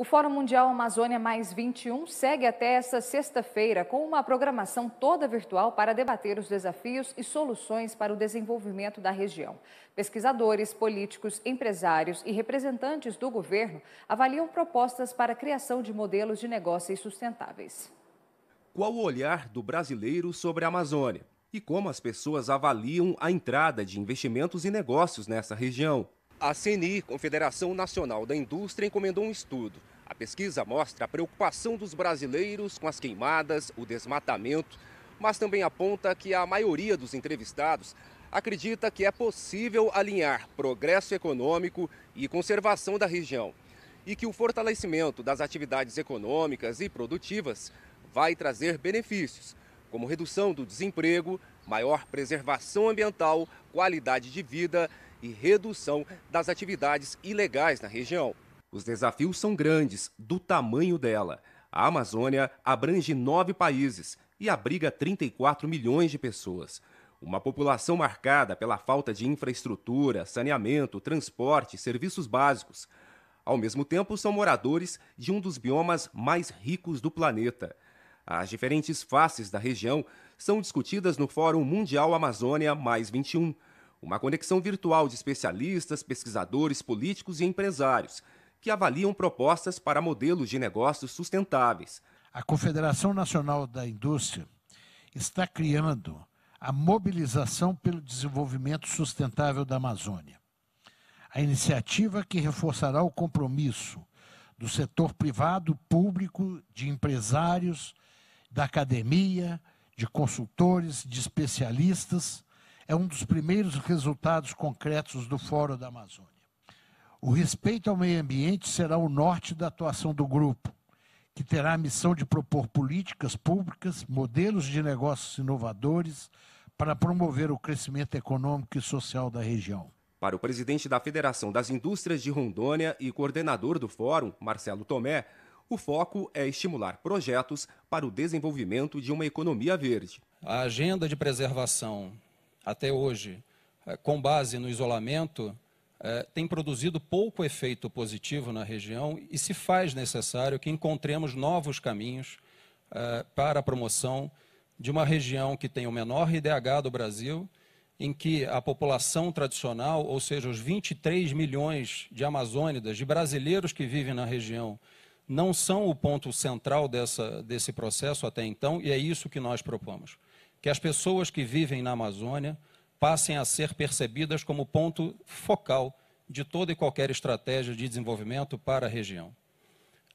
O Fórum Mundial Amazônia Mais 21 segue até esta sexta-feira com uma programação toda virtual para debater os desafios e soluções para o desenvolvimento da região. Pesquisadores, políticos, empresários e representantes do governo avaliam propostas para a criação de modelos de negócios sustentáveis. Qual o olhar do brasileiro sobre a Amazônia e como as pessoas avaliam a entrada de investimentos e negócios nessa região? A CNI, Confederação Nacional da Indústria, encomendou um estudo. A pesquisa mostra a preocupação dos brasileiros com as queimadas, o desmatamento, mas também aponta que a maioria dos entrevistados acredita que é possível alinhar progresso econômico e conservação da região e que o fortalecimento das atividades econômicas e produtivas vai trazer benefícios, como redução do desemprego, maior preservação ambiental, qualidade de vida e redução das atividades ilegais na região. Os desafios são grandes, do tamanho dela. A Amazônia abrange nove países e abriga 34 milhões de pessoas. Uma população marcada pela falta de infraestrutura, saneamento, transporte, serviços básicos. Ao mesmo tempo, são moradores de um dos biomas mais ricos do planeta. As diferentes faces da região são discutidas no Fórum Mundial Amazônia Mais 21, uma conexão virtual de especialistas, pesquisadores, políticos e empresários que avaliam propostas para modelos de negócios sustentáveis. A Confederação Nacional da Indústria está criando a mobilização pelo desenvolvimento sustentável da Amazônia. A iniciativa que reforçará o compromisso do setor privado, público, de empresários, da academia, de consultores, de especialistas é um dos primeiros resultados concretos do Fórum da Amazônia. O respeito ao meio ambiente será o norte da atuação do grupo, que terá a missão de propor políticas públicas, modelos de negócios inovadores para promover o crescimento econômico e social da região. Para o presidente da Federação das Indústrias de Rondônia e coordenador do fórum, Marcelo Tomé, o foco é estimular projetos para o desenvolvimento de uma economia verde. A agenda de preservação até hoje, eh, com base no isolamento, eh, tem produzido pouco efeito positivo na região e se faz necessário que encontremos novos caminhos eh, para a promoção de uma região que tem o menor IDH do Brasil, em que a população tradicional, ou seja, os 23 milhões de amazônidas, de brasileiros que vivem na região, não são o ponto central dessa, desse processo até então, e é isso que nós propomos que as pessoas que vivem na Amazônia passem a ser percebidas como ponto focal de toda e qualquer estratégia de desenvolvimento para a região.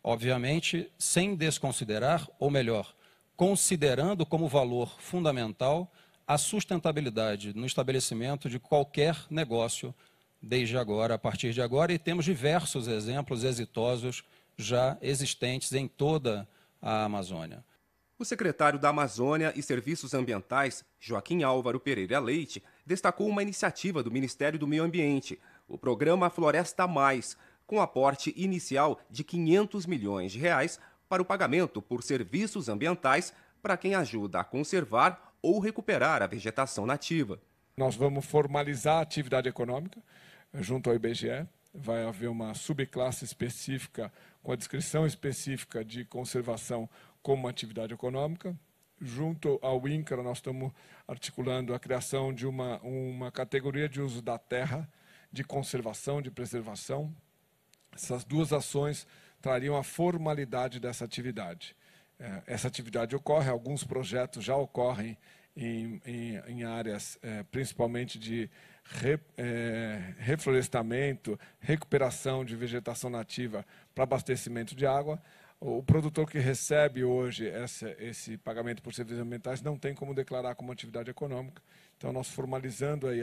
Obviamente, sem desconsiderar, ou melhor, considerando como valor fundamental a sustentabilidade no estabelecimento de qualquer negócio desde agora, a partir de agora, e temos diversos exemplos exitosos já existentes em toda a Amazônia. O secretário da Amazônia e Serviços Ambientais, Joaquim Álvaro Pereira Leite, destacou uma iniciativa do Ministério do Meio Ambiente, o programa Floresta Mais, com aporte inicial de 500 milhões de reais para o pagamento por serviços ambientais para quem ajuda a conservar ou recuperar a vegetação nativa. Nós vamos formalizar a atividade econômica eh, junto ao IBGE, vai haver uma subclasse específica com a descrição específica de conservação como atividade econômica. Junto ao INCRA, nós estamos articulando a criação de uma, uma categoria de uso da terra, de conservação, de preservação. Essas duas ações trariam a formalidade dessa atividade. É, essa atividade ocorre, alguns projetos já ocorrem em, em, em áreas é, principalmente de re, é, reflorestamento, recuperação de vegetação nativa para abastecimento de água, o produtor que recebe hoje essa, esse pagamento por serviços ambientais não tem como declarar como atividade econômica. Então, nós formalizando, aí,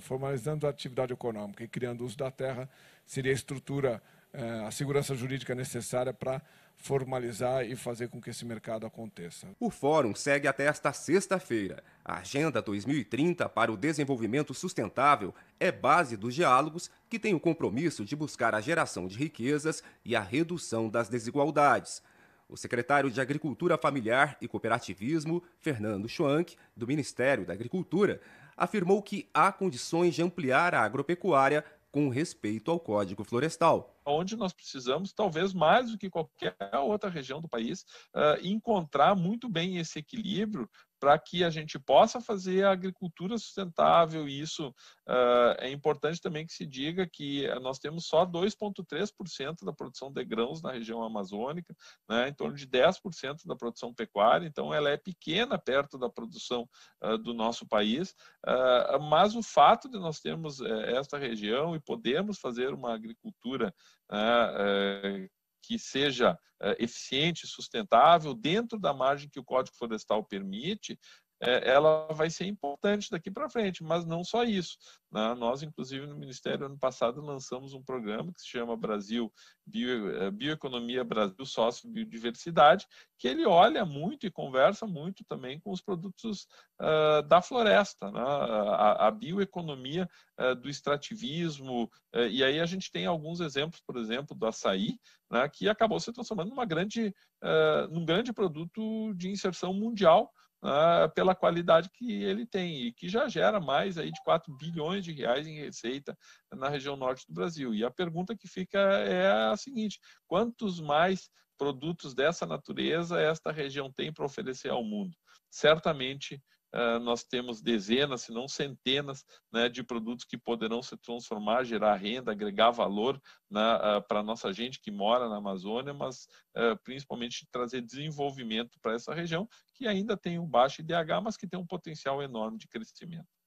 formalizando a atividade econômica e criando o uso da terra, seria a estrutura, eh, a segurança jurídica necessária para formalizar e fazer com que esse mercado aconteça. O fórum segue até esta sexta-feira. A Agenda 2030 para o Desenvolvimento Sustentável é base dos diálogos que tem o compromisso de buscar a geração de riquezas e a redução das desigualdades. O secretário de Agricultura Familiar e Cooperativismo, Fernando Schwank, do Ministério da Agricultura, afirmou que há condições de ampliar a agropecuária com respeito ao Código Florestal onde nós precisamos, talvez mais do que qualquer outra região do país, ah, encontrar muito bem esse equilíbrio para que a gente possa fazer a agricultura sustentável. E isso uh, é importante também que se diga que eh, nós temos só 2,3% da produção de grãos na região amazônica, né, em torno de 10% da produção pecuária, então ela é pequena perto da produção uh, do nosso país, uh, mas o fato de nós termos eh, esta região e podemos fazer uma agricultura né, eh, que seja eh, eficiente e sustentável dentro da margem que o Código Florestal permite, é, ela vai ser importante daqui para frente, mas não só isso. Né? Nós, inclusive, no Ministério, ano passado, lançamos um programa que se chama Brasil Bio, eh, Bioeconomia Brasil Sócio Biodiversidade, que ele olha muito e conversa muito também com os produtos uh, da floresta, né? a, a, bioeconomia uh, do extrativismo, uh, e aí a gente tem alguns exemplos, por exemplo, do açaí, né? que acabou se transformando numa grande, num grande produto de inserção mundial, ah, pela qualidade que ele tem e que já gera mais aí de 4 bilhões de reais em receita na região norte do Brasil. E a pergunta que fica é a seguinte: quantos mais produtos dessa natureza esta região tem para oferecer ao mundo? Certamente ah, nós temos dezenas, se não centenas, né, de produtos que poderão se transformar, gerar renda, agregar valor né, ah, para a nossa gente que mora na Amazônia, mas ah, principalmente trazer desenvolvimento para essa região que ainda tem um baixo IDH, mas que tem um potencial enorme de crescimento.